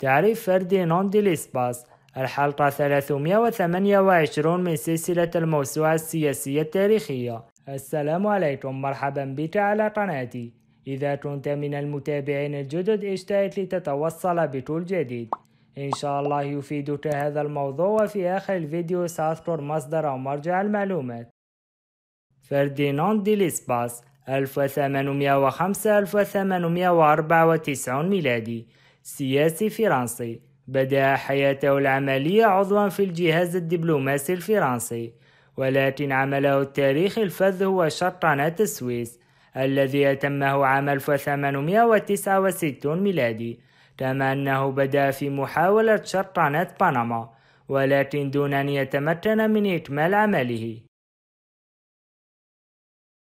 تعريف فردي نون دي ليسباس الحلقة 328 من سلسلة الموسوعة السياسية التاريخية السلام عليكم مرحبا بك على قناتي إذا كنت من المتابعين الجدد اشتهيت لتتوصل بكل جديد إن شاء الله يفيدك هذا الموضوع وفي آخر الفيديو سأذكر مصدر أو مرجع المعلومات فرديناند دي ليسباس 1805-1894 ميلادي سياسي فرنسي بدأ حياته العملية عضوا في الجهاز الدبلوماسي الفرنسي ولكن عمله التاريخ الفذ هو شطنة السويس الذي أتمه عام 1869 ميلادي كما أنه بدأ في محاولة شطنة بنما ولكن دون أن يتمكن من إكمال عمله